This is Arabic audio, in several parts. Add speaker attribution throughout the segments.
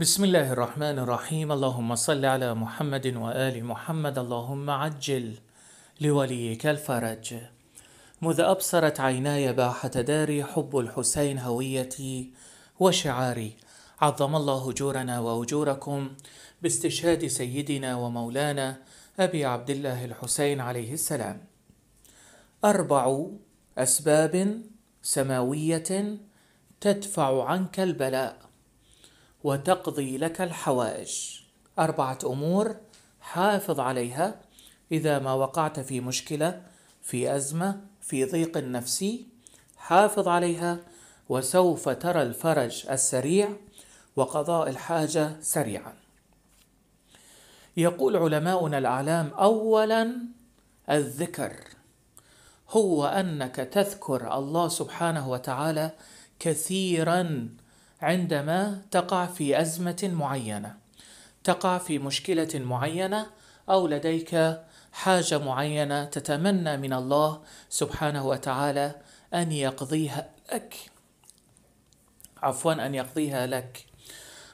Speaker 1: بسم الله الرحمن الرحيم اللهم صل على محمد وآل محمد اللهم عجل لوليك الفرج مذ أبصرت عيناي باحة داري حب الحسين هويتي وشعاري عظم الله جورنا وأجوركم باستشهاد سيدنا ومولانا أبي عبد الله الحسين عليه السلام أربع أسباب سماوية تدفع عنك البلاء وتقضي لك الحوائج أربعة أمور حافظ عليها إذا ما وقعت في مشكلة في أزمة في ضيق نفسي حافظ عليها وسوف ترى الفرج السريع وقضاء الحاجة سريعا يقول علماؤنا الأعلام أولا الذكر هو أنك تذكر الله سبحانه وتعالى كثيرا عندما تقع في أزمة معينة تقع في مشكلة معينة أو لديك حاجة معينة تتمنى من الله سبحانه وتعالى أن يقضيها لك عفوا أن يقضيها لك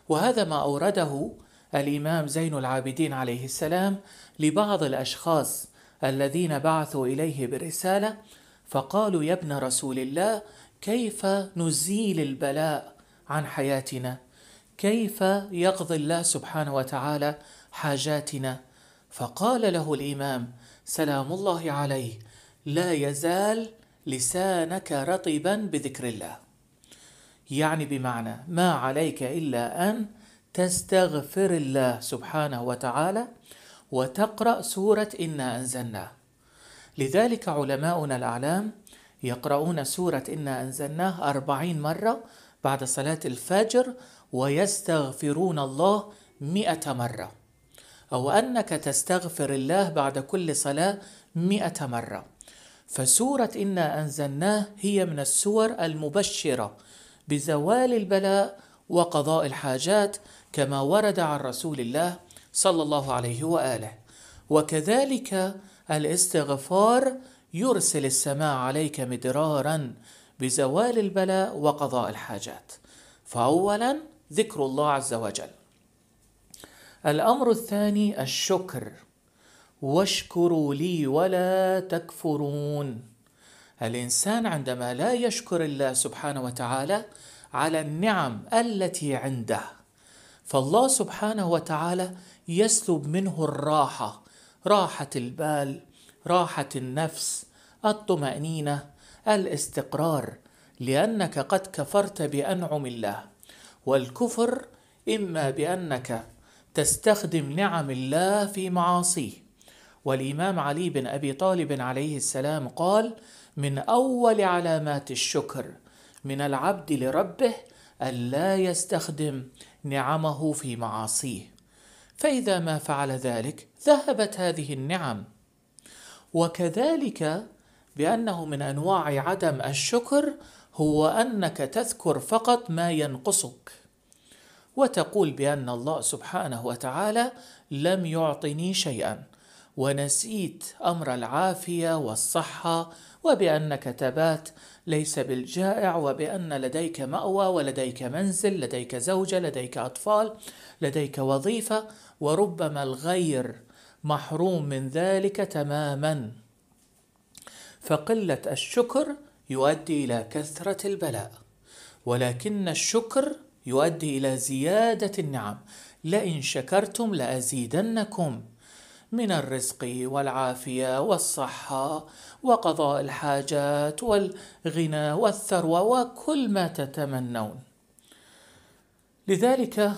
Speaker 1: وهذا ما أورده الإمام زين العابدين عليه السلام لبعض الأشخاص الذين بعثوا إليه برسالة فقالوا يا ابن رسول الله كيف نزيل البلاء عن حياتنا كيف يقضي الله سبحانه وتعالى حاجاتنا فقال له الامام سلام الله عليه لا يزال لسانك رطبا بذكر الله يعني بمعنى ما عليك الا ان تستغفر الله سبحانه وتعالى وتقرا سوره انا انزلناه لذلك علماؤنا الاعلام يقرؤون سوره انا انزلناه اربعين مره بعد صلاة الفجر ويستغفرون الله مئة مرة أو أنك تستغفر الله بعد كل صلاة مئة مرة فسورة إنا أنزلناه هي من السور المبشرة بزوال البلاء وقضاء الحاجات كما ورد عن رسول الله صلى الله عليه وآله وكذلك الاستغفار يرسل السماء عليك مدرارا بزوال البلاء وقضاء الحاجات فأولا ذكر الله عز وجل الأمر الثاني الشكر واشكروا لي ولا تكفرون الإنسان عندما لا يشكر الله سبحانه وتعالى على النعم التي عنده فالله سبحانه وتعالى يسلب منه الراحة راحة البال راحة النفس الطمأنينة الاستقرار لانك قد كفرت بانعم الله والكفر اما بانك تستخدم نعم الله في معاصيه والامام علي بن ابي طالب عليه السلام قال من اول علامات الشكر من العبد لربه الا يستخدم نعمه في معاصيه فاذا ما فعل ذلك ذهبت هذه النعم وكذلك بأنه من أنواع عدم الشكر هو أنك تذكر فقط ما ينقصك وتقول بأن الله سبحانه وتعالى لم يعطني شيئا ونسيت أمر العافية والصحة وبأنك تبات ليس بالجائع وبأن لديك مأوى ولديك منزل لديك زوجة لديك أطفال لديك وظيفة وربما الغير محروم من ذلك تماما فقلة الشكر يؤدي إلى كثرة البلاء ولكن الشكر يؤدي إلى زيادة النعم لئن شكرتم لأزيدنكم من الرزق والعافية والصحة وقضاء الحاجات والغنى والثروة وكل ما تتمنون لذلك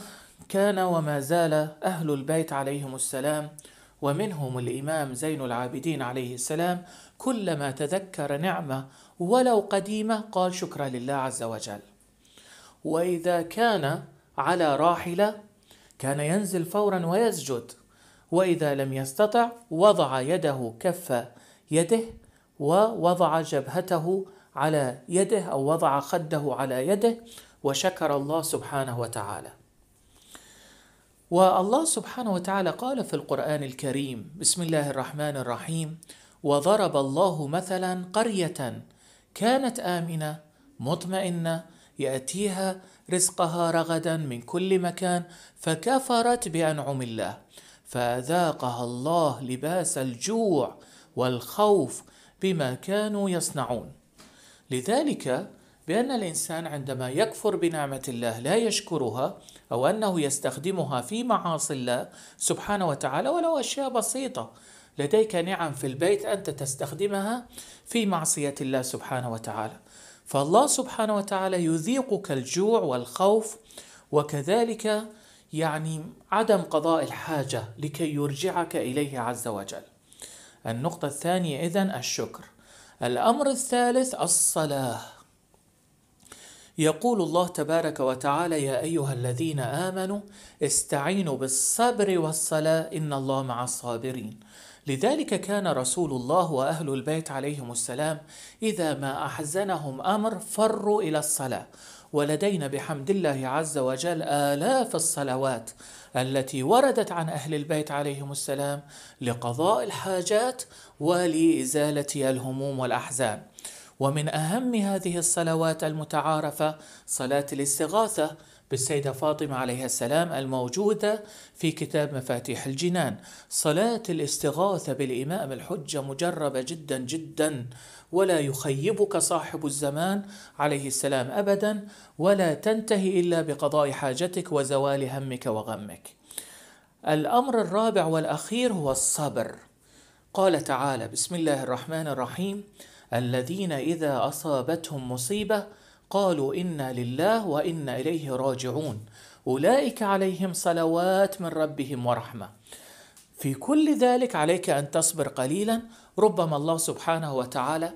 Speaker 1: كان وما زال أهل البيت عليهم السلام ومنهم الإمام زين العابدين عليه السلام كلما تذكر نعمة ولو قديمة قال شكرا لله عز وجل وإذا كان على راحلة كان ينزل فورا ويسجد وإذا لم يستطع وضع يده كف يده ووضع جبهته على يده أو وضع خده على يده وشكر الله سبحانه وتعالى والله سبحانه وتعالى قال في القرآن الكريم بسم الله الرحمن الرحيم وضرب الله مثلا قرية كانت آمنة مطمئنة يأتيها رزقها رغدا من كل مكان فكفرت بأنعم الله فذاقها الله لباس الجوع والخوف بما كانوا يصنعون لذلك بأن الإنسان عندما يكفر بنعمة الله لا يشكرها أو أنه يستخدمها في معاصي الله سبحانه وتعالى ولو أشياء بسيطة لديك نعم في البيت أنت تستخدمها في معصية الله سبحانه وتعالى فالله سبحانه وتعالى يذيقك الجوع والخوف وكذلك يعني عدم قضاء الحاجة لكي يرجعك إليه عز وجل النقطة الثانية إذن الشكر الأمر الثالث الصلاة يقول الله تبارك وتعالى يا أيها الذين آمنوا استعينوا بالصبر والصلاة إن الله مع الصابرين لذلك كان رسول الله وأهل البيت عليهم السلام إذا ما أحزنهم أمر فروا إلى الصلاة ولدينا بحمد الله عز وجل آلاف الصلوات التي وردت عن أهل البيت عليهم السلام لقضاء الحاجات ولإزالة الهموم والأحزان ومن أهم هذه الصلوات المتعارفة صلاة الاستغاثة بالسيدة فاطمة عليها السلام الموجودة في كتاب مفاتيح الجنان صلاة الاستغاثة بالإمام الحجة مجربة جدا جدا ولا يخيبك صاحب الزمان عليه السلام أبدا ولا تنتهي إلا بقضاء حاجتك وزوال همك وغمك الأمر الرابع والأخير هو الصبر قال تعالى بسم الله الرحمن الرحيم الذين إذا أصابتهم مصيبة قالوا إنا لله وإنا إليه راجعون أولئك عليهم صلوات من ربهم ورحمة في كل ذلك عليك أن تصبر قليلا ربما الله سبحانه وتعالى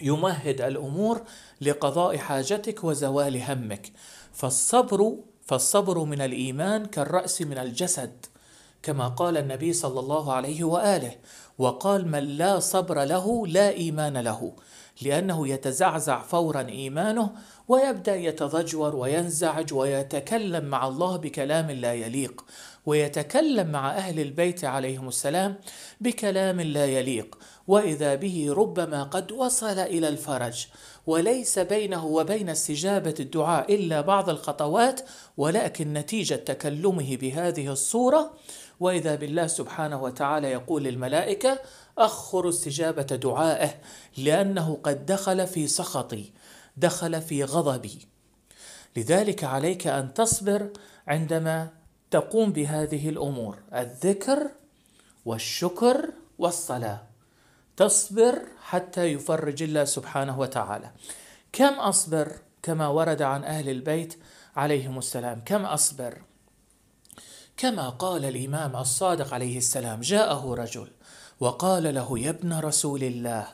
Speaker 1: يمهد الأمور لقضاء حاجتك وزوال همك فالصبر فالصبر من الإيمان كالرأس من الجسد كما قال النبي صلى الله عليه واله وقال من لا صبر له لا ايمان له لانه يتزعزع فورا ايمانه ويبدأ يتضجر وينزعج ويتكلم مع الله بكلام لا يليق ويتكلم مع أهل البيت عليهم السلام بكلام لا يليق وإذا به ربما قد وصل إلى الفرج وليس بينه وبين استجابة الدعاء إلا بعض الخطوات ولكن نتيجة تكلمه بهذه الصورة وإذا بالله سبحانه وتعالى يقول للملائكة أخروا استجابة دعائه لأنه قد دخل في سخطي دخل في غضبي لذلك عليك ان تصبر عندما تقوم بهذه الامور الذكر والشكر والصلاه تصبر حتى يفرج الله سبحانه وتعالى كم اصبر كما ورد عن اهل البيت عليهم السلام كم اصبر كما قال الامام الصادق عليه السلام جاءه رجل وقال له يا ابن رسول الله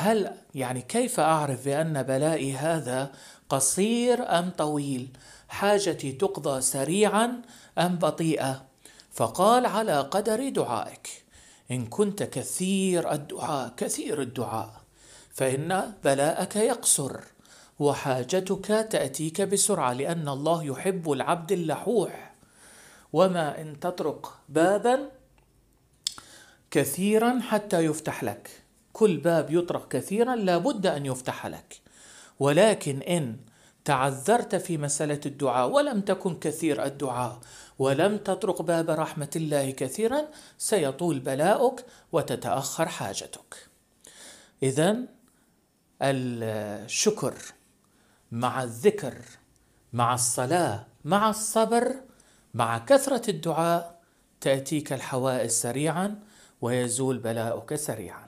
Speaker 1: هل يعني كيف أعرف بأن بلائي هذا قصير أم طويل حاجتي تقضى سريعا أم بطيئة فقال على قدر دعائك إن كنت كثير الدعاء كثير الدعاء فإن بلاءك يقصر وحاجتك تأتيك بسرعة لأن الله يحب العبد اللحوح وما إن تطرق بابا كثيرا حتى يفتح لك كل باب يطرق كثيرا لابد أن يفتح لك ولكن إن تعذرت في مسألة الدعاء ولم تكن كثير الدعاء ولم تطرق باب رحمة الله كثيرا سيطول بلاؤك وتتأخر حاجتك إذا الشكر مع الذكر مع الصلاة مع الصبر مع كثرة الدعاء تأتيك الحوائج سريعا ويزول بلاؤك سريعا